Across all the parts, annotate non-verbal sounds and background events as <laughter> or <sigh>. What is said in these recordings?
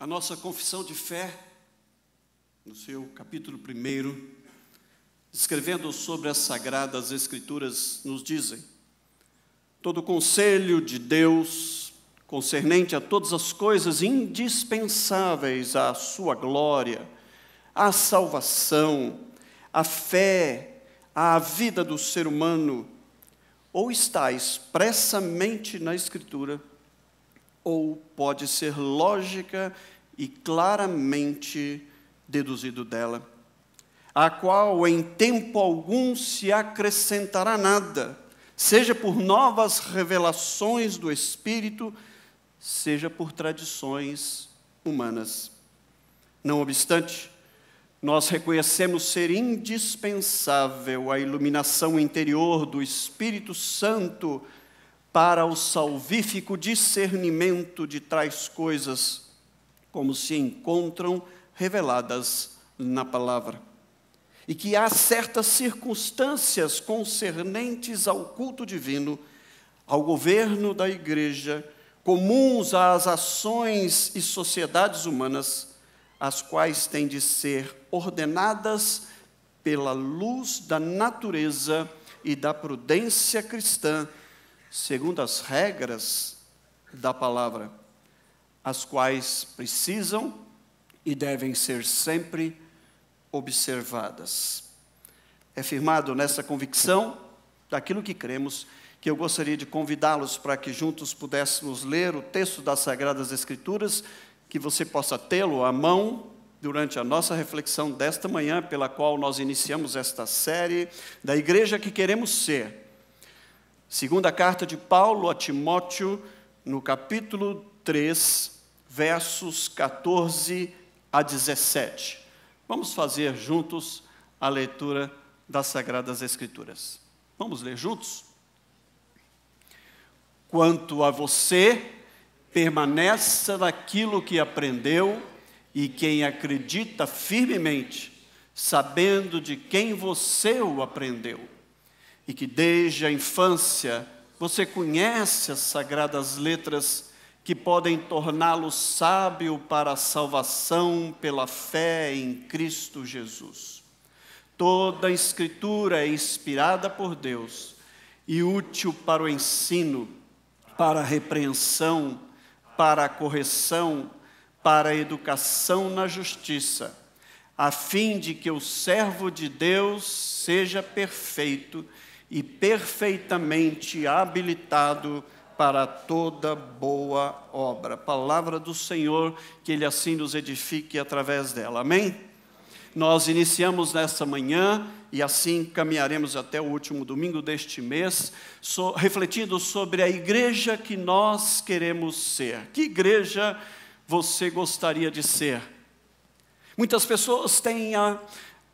a nossa confissão de fé, no seu capítulo 1, escrevendo sobre as sagradas escrituras, nos dizem: todo conselho de Deus concernente a todas as coisas indispensáveis à sua glória, à salvação, à fé, à vida do ser humano, ou está expressamente na Escritura, ou pode ser lógica e claramente deduzido dela, a qual em tempo algum se acrescentará nada, seja por novas revelações do Espírito, seja por tradições humanas. Não obstante, nós reconhecemos ser indispensável a iluminação interior do Espírito Santo para o salvífico discernimento de tais coisas como se encontram reveladas na palavra. E que há certas circunstâncias concernentes ao culto divino, ao governo da igreja, comuns às ações e sociedades humanas, as quais têm de ser ordenadas pela luz da natureza e da prudência cristã segundo as regras da palavra, as quais precisam e devem ser sempre observadas. É firmado nessa convicção daquilo que cremos que eu gostaria de convidá-los para que juntos pudéssemos ler o texto das Sagradas Escrituras, que você possa tê-lo à mão durante a nossa reflexão desta manhã, pela qual nós iniciamos esta série da igreja que queremos ser Segunda carta de Paulo a Timóteo, no capítulo 3, versos 14 a 17. Vamos fazer juntos a leitura das Sagradas Escrituras. Vamos ler juntos? Quanto a você, permaneça naquilo que aprendeu, e quem acredita firmemente, sabendo de quem você o aprendeu e que desde a infância você conhece as sagradas letras que podem torná-lo sábio para a salvação pela fé em Cristo Jesus. Toda a Escritura é inspirada por Deus e útil para o ensino, para a repreensão, para a correção, para a educação na justiça, a fim de que o servo de Deus seja perfeito e perfeitamente habilitado para toda boa obra. Palavra do Senhor, que Ele assim nos edifique através dela. Amém? Nós iniciamos nesta manhã e assim caminharemos até o último domingo deste mês, so, refletindo sobre a igreja que nós queremos ser. Que igreja você gostaria de ser? Muitas pessoas têm a,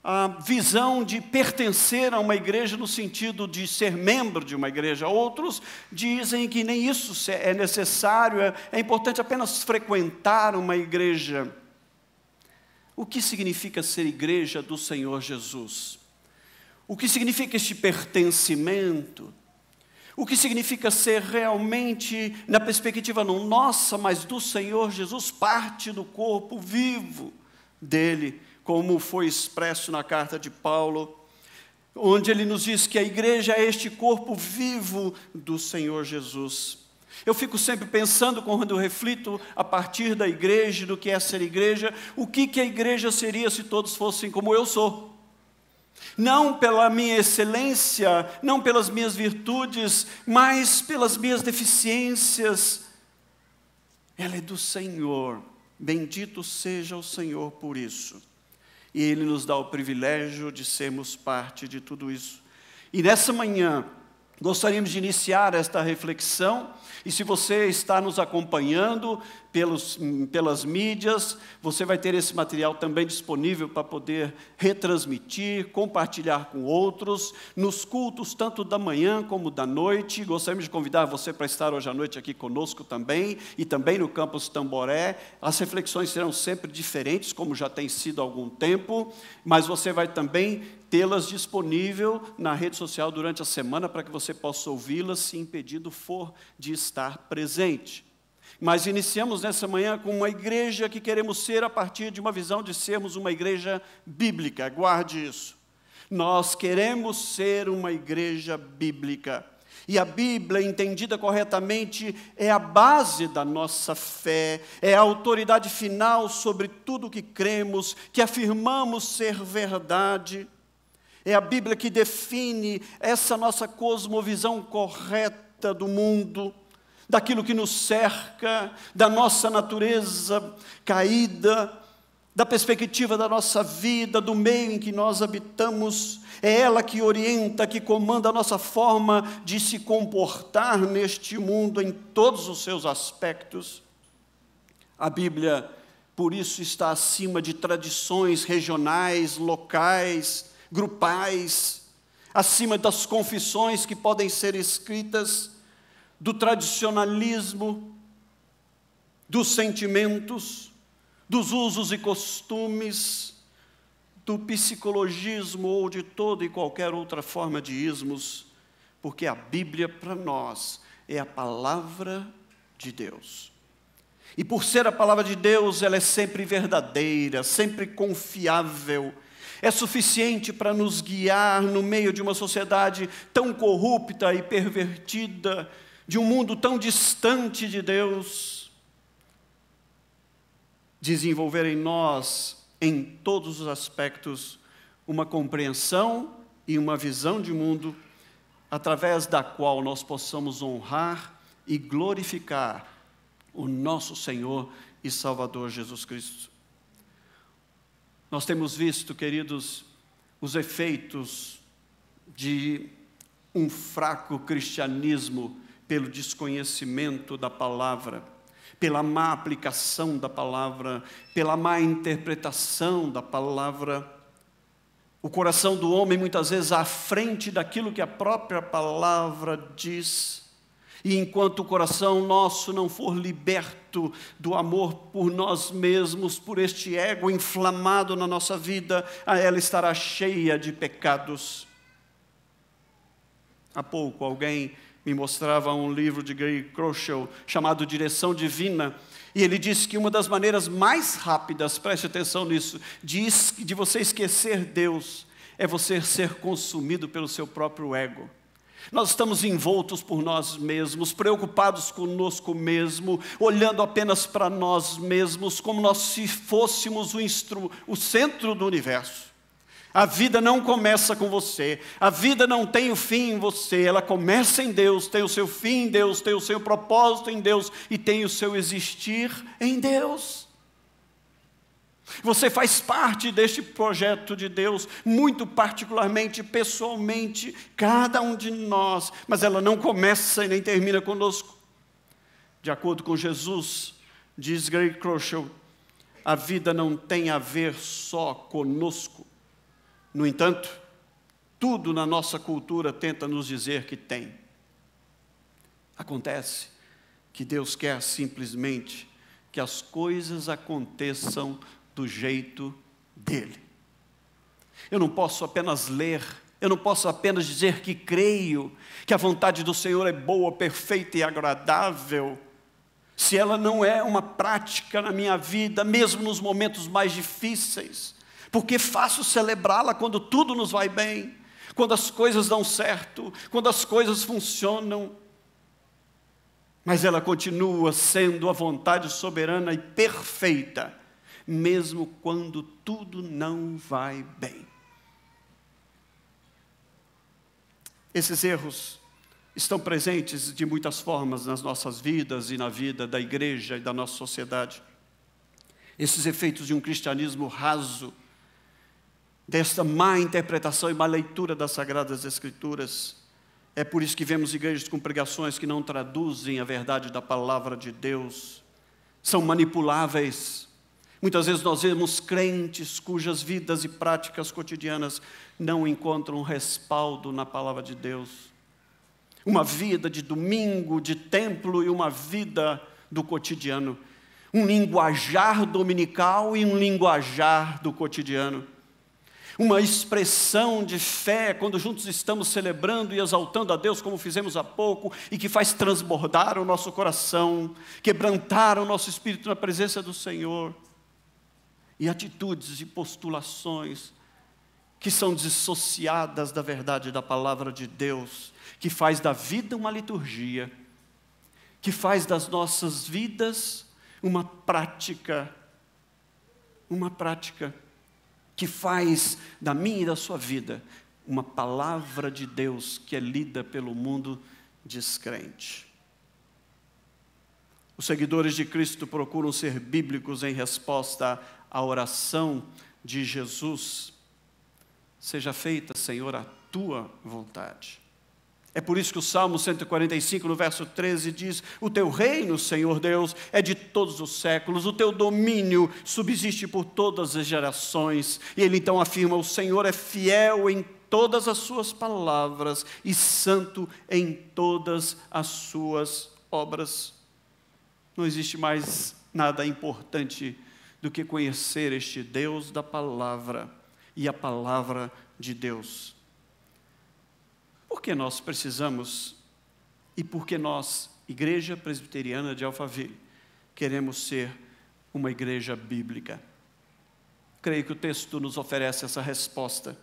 a visão de pertencer a uma igreja no sentido de ser membro de uma igreja. Outros dizem que nem isso é necessário, é, é, importante apenas frequentar uma igreja. O que significa ser igreja do Senhor Jesus? O que significa este pertencimento? O que significa ser realmente, na perspectiva não nossa, mas do Senhor Jesus, parte do corpo vivo dele como foi expresso na carta de Paulo, onde ele nos diz que a igreja é este corpo vivo do Senhor Jesus. Eu fico sempre pensando, quando reflito a partir da igreja, do que é ser igreja, o que, que a igreja seria se todos fossem como eu sou. Não pela minha excelência, não pelas minhas virtudes, mas pelas minhas deficiências. Ela é do Senhor. Bendito seja o Senhor por isso e Ele nos dá o privilégio de sermos parte de tudo isso. E nessa manhã, Gostaríamos de iniciar esta reflexão, e se você está nos acompanhando pelos, pelas mídias, você vai ter esse material também disponível para poder retransmitir, compartilhar com outros, nos cultos, tanto da manhã como da noite. Gostaríamos de convidar você para estar hoje à noite aqui conosco também, e também no campus Tamboré. As reflexões serão sempre diferentes, como já tem sido há algum tempo, mas você vai também tê-las disponível na rede social durante a semana para que você possa ouvi-las se impedido for de estar presente. Mas iniciamos nessa manhã com uma igreja que queremos ser a partir de uma visão de sermos uma igreja bíblica, guarde isso. Nós queremos ser uma igreja bíblica. E a Bíblia, entendida corretamente, é a base da nossa fé, é a autoridade final sobre tudo o que cremos, que afirmamos ser verdade. É a Bíblia que define essa nossa cosmovisão correta do mundo, daquilo que nos cerca, da nossa natureza caída, da perspectiva da nossa vida, do meio em que nós habitamos. É ela que orienta, que comanda a nossa forma de se comportar neste mundo em todos os seus aspectos. A Bíblia, por isso, está acima de tradições regionais, locais, grupais, acima das confissões que podem ser escritas, do tradicionalismo, dos sentimentos, dos usos e costumes, do psicologismo ou de toda e qualquer outra forma de ismos, porque a Bíblia para nós é a palavra de Deus. E por ser a palavra de Deus, ela é sempre verdadeira, sempre confiável, é suficiente para nos guiar no meio de uma sociedade tão corrupta e pervertida, de um mundo tão distante de Deus. Desenvolver em nós, em todos os aspectos, uma compreensão e uma visão de mundo através da qual nós possamos honrar e glorificar o nosso Senhor e Salvador Jesus Cristo. Nós temos visto, queridos, os efeitos de um fraco cristianismo pelo desconhecimento da palavra, pela má aplicação da palavra, pela má interpretação da palavra. O coração do homem muitas vezes à frente daquilo que a própria palavra diz. E enquanto o coração nosso não for liberto do amor por nós mesmos, por este ego inflamado na nossa vida, ela estará cheia de pecados. Há pouco alguém me mostrava um livro de Gary Groeschel chamado Direção Divina, e ele disse que uma das maneiras mais rápidas, preste atenção nisso, de você esquecer Deus é você ser consumido pelo seu próprio ego. Nós estamos envoltos por nós mesmos, preocupados conosco mesmo, olhando apenas para nós mesmos, como nós se fôssemos o, instru... o centro do universo. A vida não começa com você, a vida não tem o fim em você, ela começa em Deus, tem o seu fim em Deus, tem o seu propósito em Deus e tem o seu existir em Deus. Você faz parte deste projeto de Deus, muito particularmente, pessoalmente, cada um de nós, mas ela não começa e nem termina conosco. De acordo com Jesus, diz Greg Crochet, a vida não tem a ver só conosco. No entanto, tudo na nossa cultura tenta nos dizer que tem. Acontece que Deus quer simplesmente que as coisas aconteçam do jeito dele. Eu não posso apenas ler, eu não posso apenas dizer que creio, que a vontade do Senhor é boa, perfeita e agradável, se ela não é uma prática na minha vida, mesmo nos momentos mais difíceis, porque faço celebrá-la quando tudo nos vai bem, quando as coisas dão certo, quando as coisas funcionam. Mas ela continua sendo a vontade soberana e perfeita mesmo quando tudo não vai bem. Esses erros estão presentes de muitas formas nas nossas vidas e na vida da igreja e da nossa sociedade. Esses efeitos de um cristianismo raso, desta má interpretação e má leitura das Sagradas Escrituras. É por isso que vemos igrejas com pregações que não traduzem a verdade da palavra de Deus, são manipuláveis, Muitas vezes nós vemos crentes cujas vidas e práticas cotidianas não encontram respaldo na palavra de Deus. Uma vida de domingo, de templo e uma vida do cotidiano. Um linguajar dominical e um linguajar do cotidiano uma expressão de fé, quando juntos estamos celebrando e exaltando a Deus, como fizemos há pouco, e que faz transbordar o nosso coração, quebrantar o nosso espírito na presença do Senhor e atitudes e postulações que são dissociadas da verdade da palavra de Deus, que faz da vida uma liturgia, que faz das nossas vidas uma prática, uma prática que faz da minha e da sua vida uma palavra de Deus que é lida pelo mundo descrente. Os seguidores de Cristo procuram ser bíblicos em resposta a oração de Jesus: Seja feita, Senhor, a tua vontade. É por isso que o Salmo 145, no verso 13, diz: O teu reino, Senhor Deus, é de todos os séculos, o teu domínio subsiste por todas as gerações. E ele então afirma: O Senhor é fiel em todas as suas palavras e santo em todas as suas obras. Não existe mais nada importante do que conhecer este Deus da palavra e a palavra de Deus. Por que nós precisamos e por que nós, Igreja Presbiteriana de Alphaville, queremos ser uma igreja bíblica? Creio que o texto nos oferece essa resposta,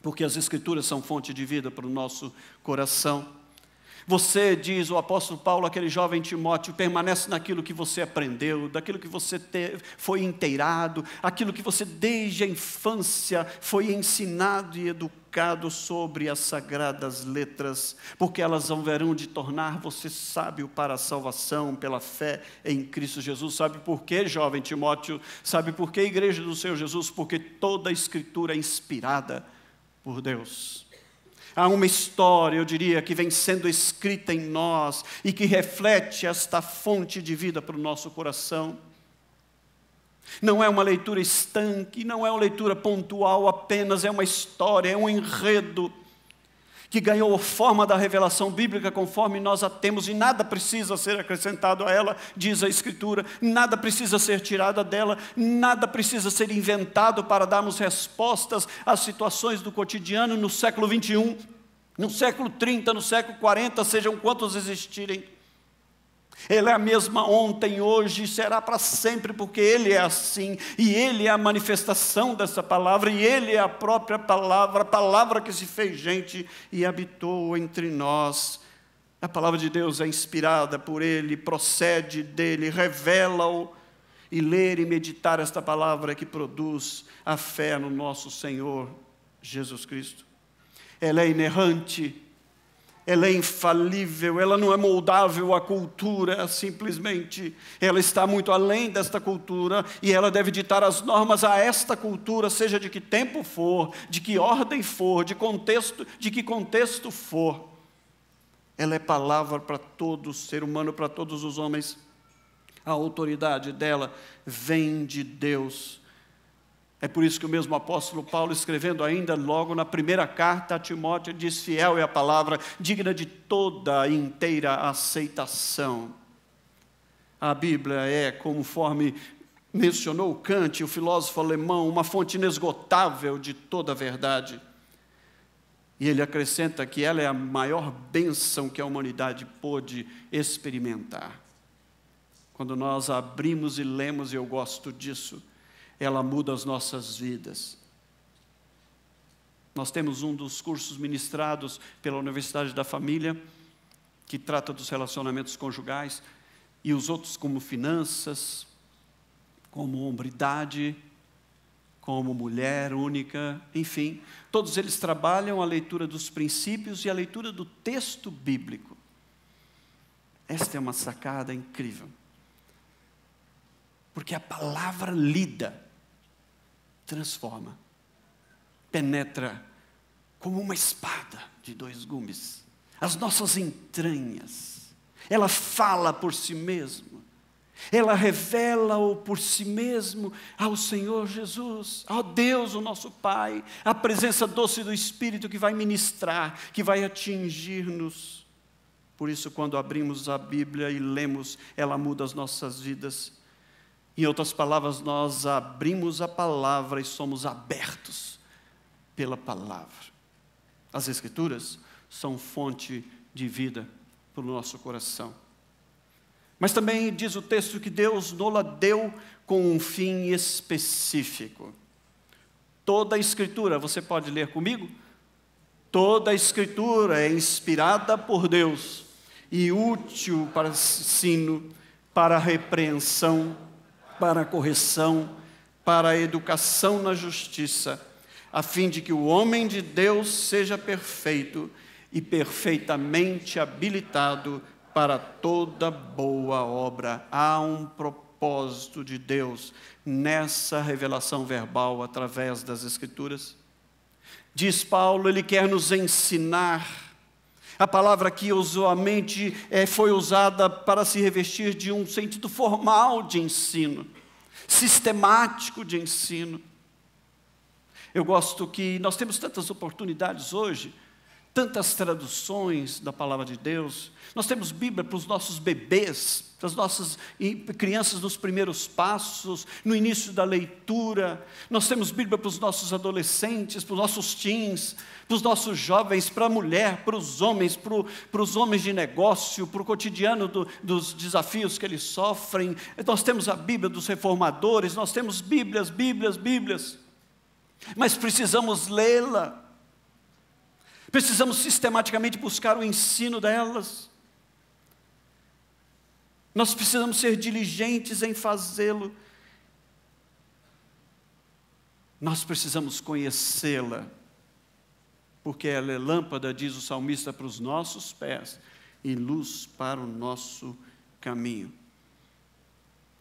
porque as Escrituras são fonte de vida para o nosso coração você, diz o apóstolo Paulo, aquele jovem Timóteo, permanece naquilo que você aprendeu, daquilo que você teve, foi inteirado, aquilo que você desde a infância foi ensinado e educado sobre as sagradas letras, porque elas haverão de tornar você sábio para a salvação pela fé em Cristo Jesus. Sabe por quê, jovem Timóteo? Sabe por quê, igreja do Senhor Jesus? Porque toda a Escritura é inspirada por Deus Há uma história, eu diria, que vem sendo escrita em nós e que reflete esta fonte de vida para o nosso coração. Não é uma leitura estanque, não é uma leitura pontual apenas, é uma história, é um enredo que ganhou a forma da revelação bíblica conforme nós a temos, e nada precisa ser acrescentado a ela, diz a Escritura, nada precisa ser tirado dela, nada precisa ser inventado para darmos respostas às situações do cotidiano no século 21, no século 30, no século 40, sejam quantos existirem. Ele é a mesma ontem, hoje e será para sempre, porque Ele é assim, e Ele é a manifestação dessa palavra, e Ele é a própria palavra, a palavra que se fez gente e habitou entre nós. A palavra de Deus é inspirada por Ele, procede dele, revela-o, e ler e meditar esta palavra que produz a fé no nosso Senhor Jesus Cristo. Ela é inerrante, ela é infalível, ela não é moldável à cultura, simplesmente. Ela está muito além desta cultura e ela deve ditar as normas a esta cultura, seja de que tempo for, de que ordem for, de contexto, de que contexto for. Ela é palavra para todo ser humano, para todos os homens. A autoridade dela vem de Deus é por isso que o mesmo apóstolo Paulo, escrevendo ainda logo na primeira carta a Timóteo, diz: Fiel é a palavra, digna de toda a inteira aceitação. A Bíblia é, conforme mencionou Kant, o filósofo alemão, uma fonte inesgotável de toda a verdade. E ele acrescenta que ela é a maior bênção que a humanidade pôde experimentar. Quando nós abrimos e lemos, e eu gosto disso ela muda as nossas vidas. Nós temos um dos cursos ministrados pela Universidade da Família, que trata dos relacionamentos conjugais, e os outros, como finanças, como hombridade, como mulher única, enfim, todos eles trabalham a leitura dos princípios e a leitura do texto bíblico. Esta é uma sacada incrível. Porque a palavra lida transforma, penetra como uma espada de dois gumes as nossas entranhas. Ela fala por si mesma. Ela revela-o por si mesmo ao Senhor Jesus, ao Deus, o nosso Pai, a presença doce do Espírito que vai ministrar, que vai atingir-nos. Por isso, quando abrimos a Bíblia e lemos, ela muda as nossas vidas em outras palavras, nós abrimos a palavra e somos abertos pela palavra. As Escrituras são fonte de vida para o nosso coração. Mas também diz o texto que Deus nola deu com um fim específico. Toda a Escritura, você pode ler comigo? Toda a Escritura é inspirada por Deus e útil para ensino, para repreensão, para a correção, para a educação na justiça, a fim de que o homem de Deus seja perfeito e perfeitamente habilitado para toda boa obra. Há um propósito de Deus nessa revelação verbal através das Escrituras. Diz Paulo, ele quer nos ensinar a palavra que usualmente eh, foi usada para se revestir de um sentido formal de ensino, sistemático de ensino. Eu gosto que nós temos tantas oportunidades hoje tantas traduções da palavra de Deus. Nós temos Bíblia para os nossos bebês, para as nossas crianças nos primeiros passos, no início da leitura. Nós temos Bíblia para os nossos adolescentes, para os nossos teens, para os nossos jovens, para a mulher, para os homens, para, para os homens de negócio, para o cotidiano do, dos desafios que eles sofrem. Nós temos a Bíblia dos reformadores, nós temos Bíblias, Bíblias, Bíblias. Mas precisamos lê-la Precisamos sistematicamente buscar o ensino delas. Nós precisamos ser diligentes em fazê-lo. Nós precisamos conhecê-la, porque ela é lâmpada, diz o salmista, para os nossos pés e luz para o nosso caminho.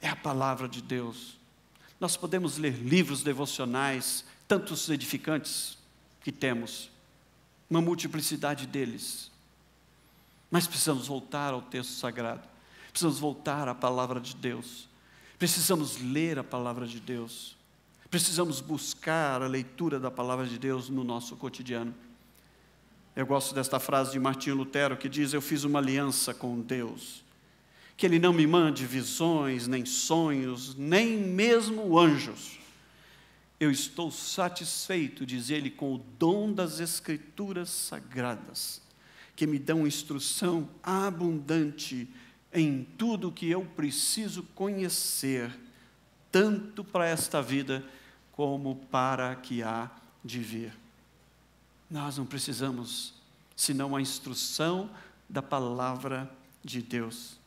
É a palavra de Deus. Nós podemos ler livros devocionais, tantos edificantes que temos, uma multiplicidade deles. Mas precisamos voltar ao texto sagrado, precisamos voltar à palavra de Deus, precisamos ler a palavra de Deus, precisamos buscar a leitura da palavra de Deus no nosso cotidiano. Eu gosto desta frase de Martinho Lutero que diz: Eu fiz uma aliança com Deus, que Ele não me mande visões, nem sonhos, nem mesmo anjos. Eu estou satisfeito, diz ele, com o dom das Escrituras sagradas, que me dão instrução abundante em tudo que eu preciso conhecer, tanto para esta vida como para a que há de vir. Nós não precisamos senão a instrução da palavra de Deus.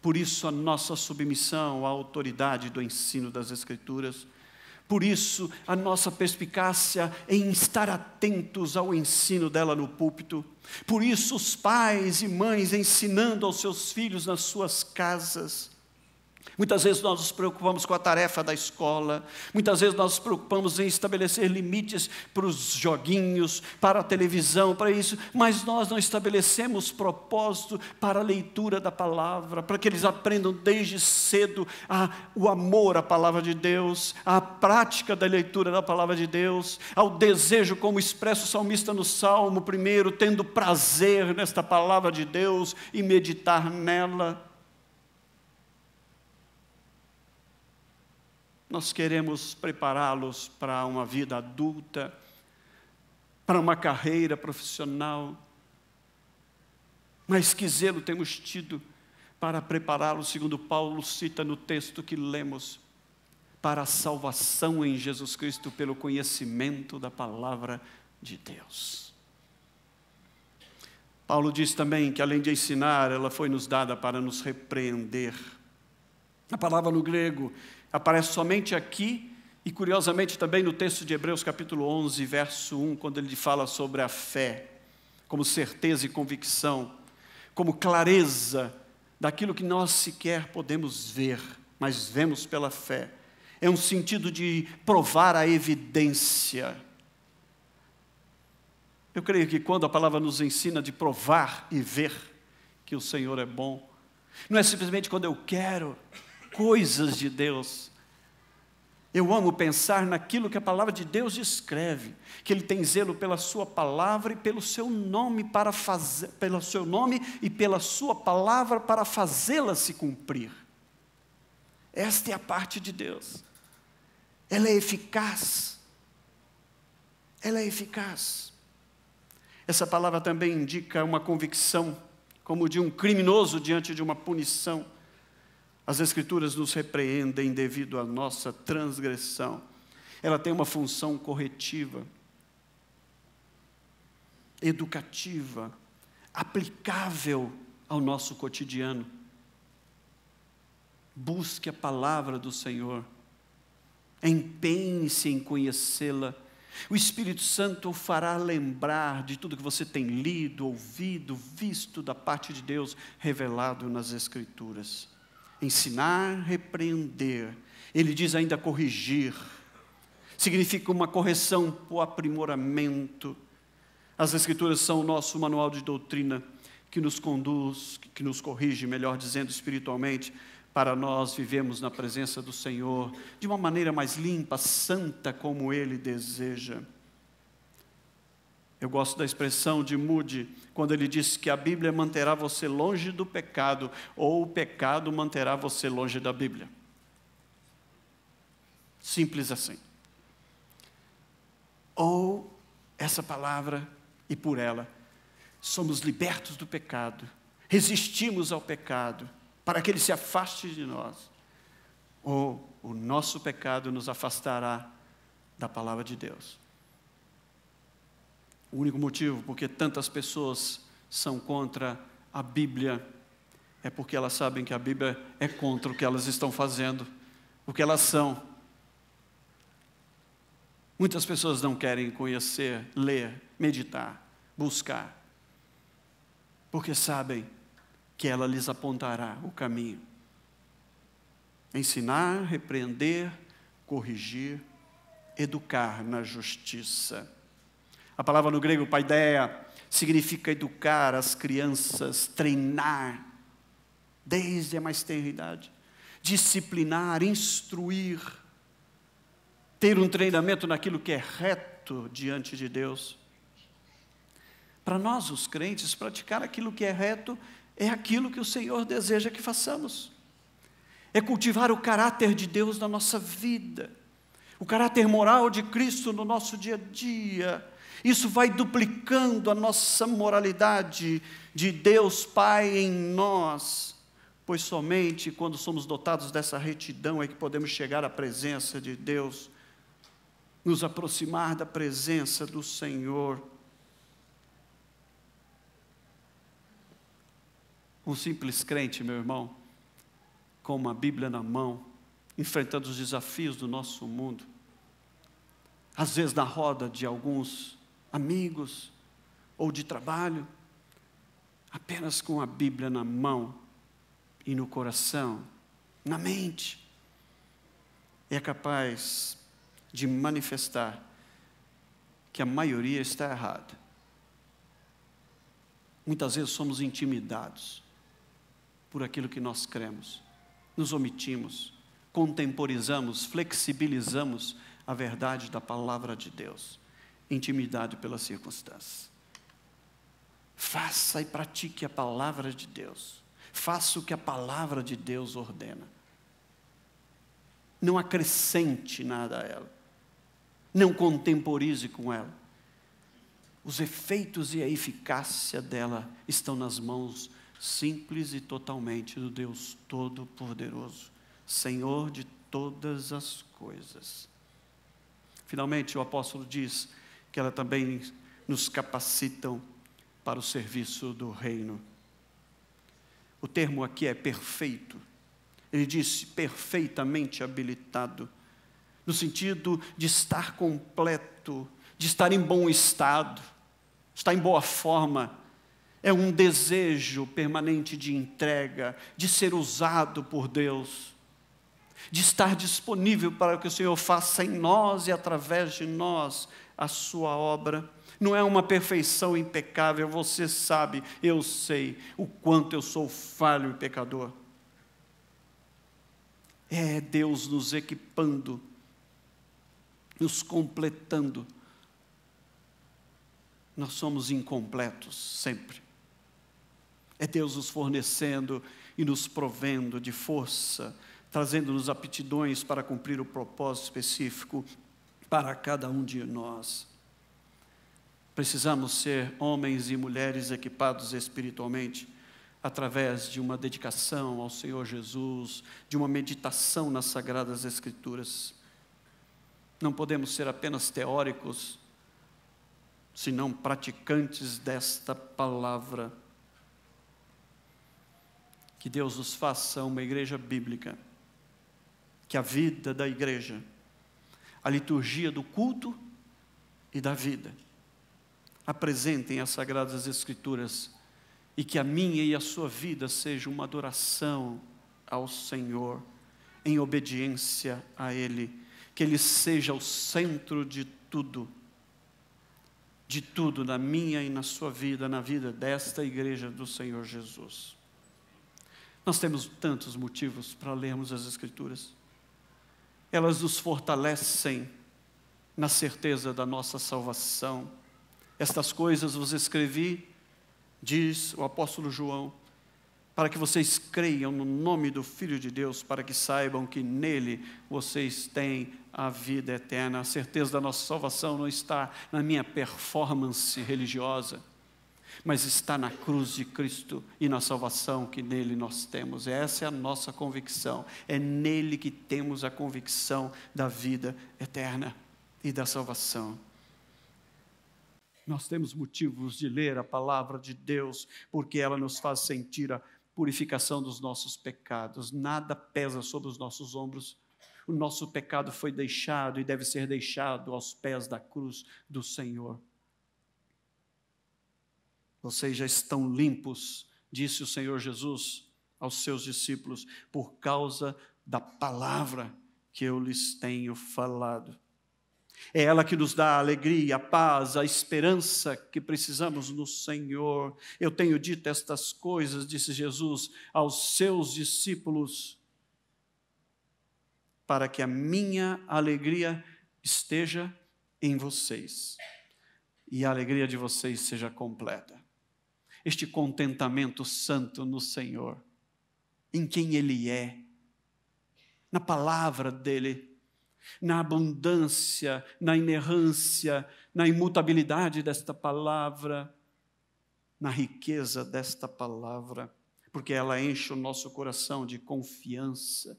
Por isso, a nossa submissão à autoridade do ensino das Escrituras por isso, a nossa perspicácia em estar atentos ao ensino dela no púlpito. Por isso, os pais e mães ensinando aos seus filhos nas suas casas. Muitas vezes nós nos preocupamos com a tarefa da escola, muitas vezes nós nos preocupamos em estabelecer limites para os joguinhos, para a televisão, para isso, mas nós não estabelecemos propósito para a leitura da palavra, para que eles aprendam desde cedo a, o amor à palavra de Deus, a prática da leitura da palavra de Deus, ao desejo, como expressa o salmista no Salmo primeiro, tendo prazer nesta palavra de Deus e meditar nela. Nós queremos prepará-los para uma vida adulta, para uma carreira profissional. Mas que zelo temos tido para prepará-los, segundo Paulo cita no texto que lemos, para a salvação em Jesus Cristo pelo conhecimento da palavra de Deus. Paulo diz também que, além de ensinar, ela foi nos dada para nos repreender. A palavra no grego aparece somente aqui e, curiosamente, também no texto de Hebreus, capítulo 11, verso 1, quando ele fala sobre a fé, como certeza e convicção, como clareza daquilo que nós sequer podemos ver, mas vemos pela fé. É um sentido de provar a evidência. Eu creio que quando a palavra nos ensina de provar e ver que o Senhor é bom, não é simplesmente quando eu quero, coisas de Deus. Eu amo pensar naquilo que a palavra de Deus escreve, que ele tem zelo pela sua palavra e pelo seu nome para fazer, pelo seu nome e pela sua palavra para fazê-la se cumprir. Esta é a parte de Deus. Ela é eficaz. Ela é eficaz. Essa palavra também indica uma convicção como de um criminoso diante de uma punição. As Escrituras nos repreendem devido à nossa transgressão. Ela tem uma função corretiva, educativa, aplicável ao nosso cotidiano. Busque a palavra do Senhor, empenhe-se em conhecê-la. O Espírito Santo o fará lembrar de tudo que você tem lido, ouvido, visto da parte de Deus revelado nas Escrituras. Ensinar, repreender. Ele diz ainda corrigir. Significa uma correção para aprimoramento. As Escrituras são o nosso manual de doutrina que nos conduz, que nos corrige, melhor dizendo, espiritualmente, para nós vivemos na presença do Senhor de uma maneira mais limpa, santa, como Ele deseja. Eu gosto da expressão de Moody, quando ele diz que a Bíblia manterá você longe do pecado, ou o pecado manterá você longe da Bíblia. Simples assim. Ou essa palavra, e por ela, somos libertos do pecado, resistimos ao pecado, para que ele se afaste de nós, ou o nosso pecado nos afastará da palavra de Deus. O único motivo porque tantas pessoas são contra a Bíblia é porque elas sabem que a Bíblia é contra o que elas estão fazendo, o que elas são. Muitas pessoas não querem conhecer, ler, meditar, buscar, porque sabem que ela lhes apontará o caminho. Ensinar, repreender, corrigir, educar na justiça. A palavra no grego, paideia, significa educar as crianças, treinar, desde a mais tenra idade, disciplinar, instruir, ter um treinamento naquilo que é reto diante de Deus. Para nós, os crentes, praticar aquilo que é reto é aquilo que o Senhor deseja que façamos. É cultivar o caráter de Deus na nossa vida, o caráter moral de Cristo no nosso dia a dia isso vai duplicando a nossa moralidade de Deus Pai em nós, pois somente quando somos dotados dessa retidão é que podemos chegar à presença de Deus, nos aproximar da presença do Senhor. Um simples crente, meu irmão, com uma Bíblia na mão, enfrentando os desafios do nosso mundo, às vezes na roda de alguns amigos ou de trabalho, apenas com a Bíblia na mão e no coração, na mente, é capaz de manifestar que a maioria está errada. Muitas vezes somos intimidados por aquilo que nós cremos, nos omitimos, contemporizamos, flexibilizamos a verdade da palavra de Deus intimidado pelas circunstâncias. Faça e pratique a palavra de Deus. Faça o que a palavra de Deus ordena. Não acrescente nada a ela. Não contemporize com ela. Os efeitos e a eficácia dela estão nas mãos simples e totalmente do Deus Todo-Poderoso, Senhor de todas as coisas. Finalmente, o apóstolo diz: que ela também nos capacitam para o serviço do reino. O termo aqui é perfeito. Ele disse perfeitamente habilitado, no sentido de estar completo, de estar em bom estado, estar em boa forma. É um desejo permanente de entrega, de ser usado por Deus de estar disponível para que o Senhor faça em nós e através de nós a sua obra. Não é uma perfeição impecável, você sabe, eu sei o quanto eu sou falho e pecador. É Deus nos equipando, nos completando. Nós somos incompletos sempre. É Deus nos fornecendo e nos provendo de força, trazendo-nos aptidões para cumprir o propósito específico para cada um de nós. Precisamos ser homens e mulheres equipados espiritualmente através de uma dedicação ao Senhor Jesus, de uma meditação nas sagradas escrituras. Não podemos ser apenas teóricos, senão praticantes desta palavra. Que Deus nos faça uma igreja bíblica que a vida da igreja, a liturgia do culto e da vida, apresentem as Sagradas Escrituras e que a minha e a sua vida seja uma adoração ao Senhor, em obediência a Ele, que Ele seja o centro de tudo, de tudo na minha e na sua vida, na vida desta igreja do Senhor Jesus. Nós temos tantos motivos para lermos as Escrituras elas nos fortalecem na certeza da nossa salvação. Estas coisas vos escrevi, diz o apóstolo João, para que vocês creiam no nome do Filho de Deus, para que saibam que nele vocês têm a vida eterna. A certeza da nossa salvação não está na minha performance religiosa mas está na cruz de Cristo e na salvação que nele nós temos. Essa é a nossa convicção. É nele que temos a convicção da vida eterna e da salvação. Nós temos motivos de ler a palavra de Deus, porque ela nos faz sentir a purificação dos nossos pecados. Nada pesa sobre os nossos ombros. O nosso pecado foi deixado e deve ser deixado aos pés da cruz do Senhor. Vocês já estão limpos, disse o Senhor Jesus aos seus discípulos, por causa da palavra que eu lhes tenho falado. É ela que nos dá a alegria, a paz, a esperança que precisamos no Senhor. Eu tenho dito estas coisas, disse Jesus aos seus discípulos, para que a minha alegria esteja em vocês e a alegria de vocês seja completa este contentamento santo no Senhor, em quem Ele é, na palavra dEle, na abundância, na inerrância, na imutabilidade desta palavra, na riqueza desta palavra, porque ela enche o nosso coração de confiança.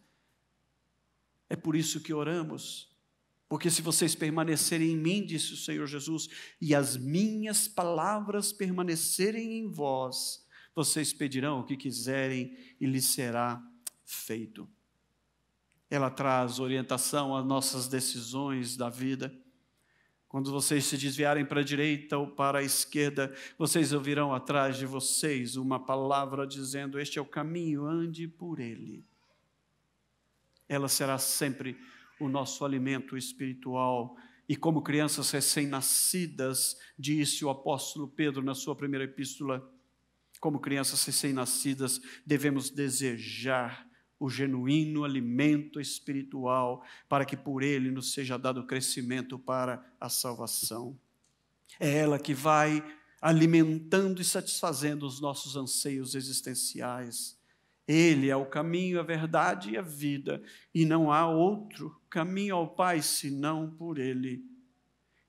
É por isso que oramos porque se vocês permanecerem em mim, disse o Senhor Jesus, e as minhas palavras permanecerem em vós, vocês pedirão o que quiserem e lhes será feito. Ela traz orientação às nossas decisões da vida. Quando vocês se desviarem para a direita ou para a esquerda, vocês ouvirão atrás de vocês uma palavra dizendo: Este é o caminho, ande por ele. Ela será sempre o nosso alimento espiritual. E como crianças recém-nascidas, disse o apóstolo Pedro na sua primeira epístola, como crianças recém-nascidas, devemos desejar o genuíno alimento espiritual, para que por ele nos seja dado crescimento para a salvação. É ela que vai alimentando e satisfazendo os nossos anseios existenciais. Ele é o caminho, a verdade e a vida, e não há outro caminho ao Pai senão por Ele.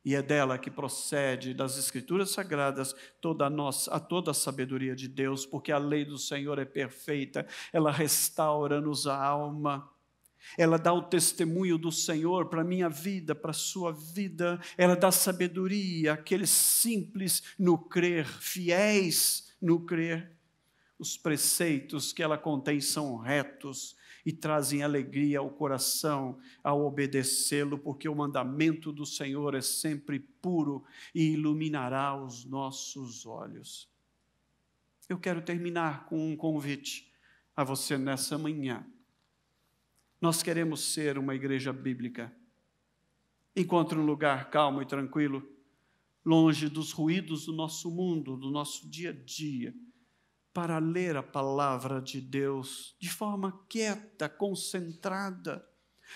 E é dela que procede das Escrituras Sagradas toda a, nossa, a toda a sabedoria de Deus, porque a lei do Senhor é perfeita, ela restaura-nos a alma. Ela dá o testemunho do Senhor para a minha vida, para a sua vida. Ela dá sabedoria àqueles simples no crer, fiéis no crer. Os preceitos que ela contém são retos e trazem alegria ao coração ao obedecê-lo, porque o mandamento do Senhor é sempre puro e iluminará os nossos olhos. Eu quero terminar com um convite a você nessa manhã. Nós queremos ser uma igreja bíblica. Encontre um lugar calmo e tranquilo, longe dos ruídos do nosso mundo, do nosso dia a dia para ler a palavra de Deus de forma quieta, concentrada.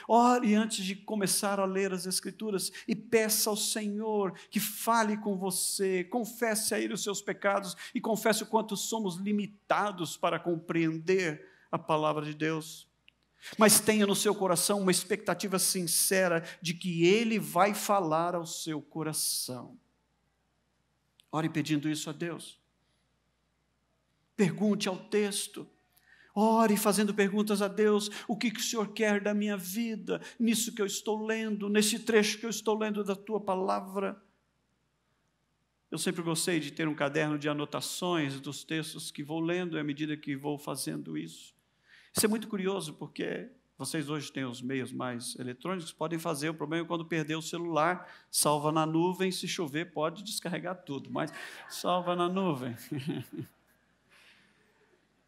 Ore antes de começar a ler as Escrituras e peça ao Senhor que fale com você, confesse a Ele os seus pecados e confesse o quanto somos limitados para compreender a palavra de Deus. Mas tenha no seu coração uma expectativa sincera de que Ele vai falar ao seu coração. Ore pedindo isso a Deus. Pergunte ao texto. Ore fazendo perguntas a Deus: o que, que, o Senhor quer da minha vida, nisso que eu estou lendo, nesse trecho que eu estou lendo da tua palavra. Eu sempre gostei de ter um caderno de anotações dos textos que vou lendo à medida que vou fazendo isso. Isso é muito curioso, porque vocês hoje têm os meios mais eletrônicos, podem fazer. O problema é quando perder o celular, salva na nuvem. Se chover, pode descarregar tudo, mas salva na nuvem. <laughs>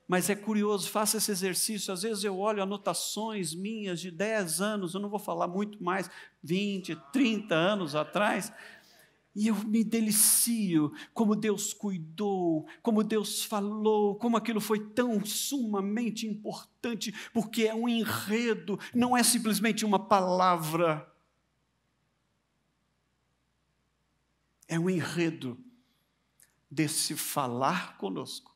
Mas é curioso, faça esse exercício. Às vezes eu olho anotações minhas de 10 anos, eu não vou falar muito mais, 20, 30 anos atrás, e eu me delicio como Deus cuidou, como Deus falou, como aquilo foi tão sumamente importante, porque é um enredo, não é simplesmente uma palavra. É um enredo desse falar conosco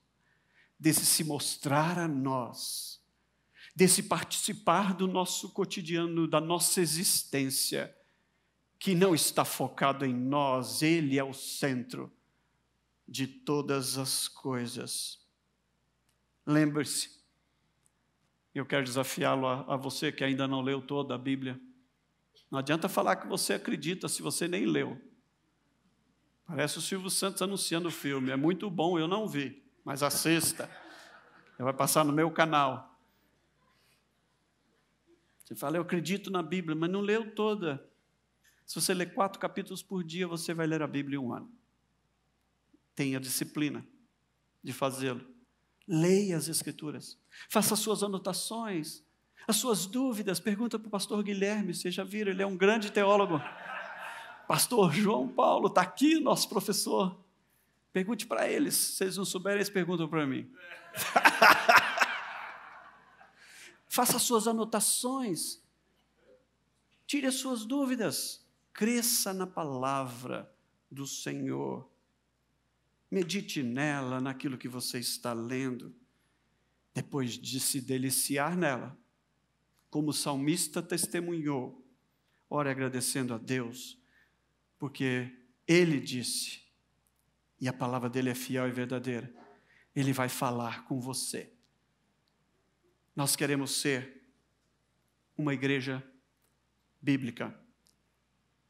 desse se mostrar a nós, desse participar do nosso cotidiano, da nossa existência, que não está focado em nós, Ele é o centro de todas as coisas. Lembre-se, eu quero desafiá-lo a, a, você que ainda não leu toda a Bíblia. Não adianta falar que você acredita se você nem leu. Parece o Silvio Santos anunciando o filme. É muito bom, eu não vi mas assista. Vai passar no meu canal. Você fala, eu acredito na Bíblia, mas não leu toda. Se você ler quatro capítulos por dia, você vai ler a Bíblia em um ano. Tenha disciplina de fazê-lo. Leia as Escrituras. Faça suas anotações. As suas dúvidas, pergunta para o pastor Guilherme, vocês já viram, ele é um grande teólogo. Pastor João Paulo está aqui, nosso professor. Pergunte para eles. Se eles não souberem, eles perguntam para mim. <laughs> Faça suas anotações. Tire as suas dúvidas. Cresça na palavra do Senhor. Medite nela, naquilo que você está lendo. Depois de se deliciar nela, como o salmista testemunhou, ore agradecendo a Deus, porque ele disse: e a palavra dele é fiel e verdadeira, ele vai falar com você. Nós queremos ser uma igreja bíblica,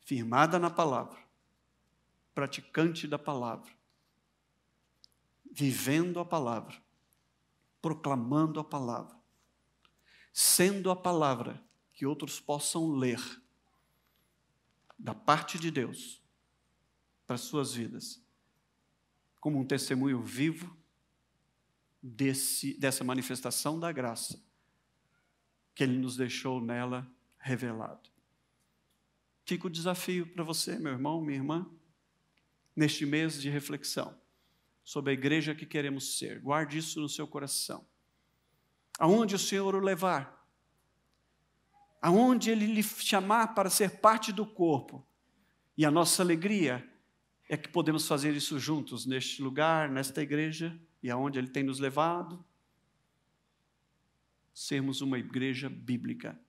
firmada na palavra, praticante da palavra, vivendo a palavra, proclamando a palavra, sendo a palavra que outros possam ler da parte de Deus para suas vidas como um testemunho vivo desse, dessa manifestação da graça que Ele nos deixou nela revelado. Fica o desafio para você, meu irmão, minha irmã, neste mês de reflexão sobre a igreja que queremos ser. Guarde isso no seu coração. Aonde o Senhor o levar, aonde Ele lhe chamar para ser parte do corpo, e a nossa alegria é que podemos fazer isso juntos, neste lugar, nesta igreja e aonde Ele tem nos levado. Sermos uma igreja bíblica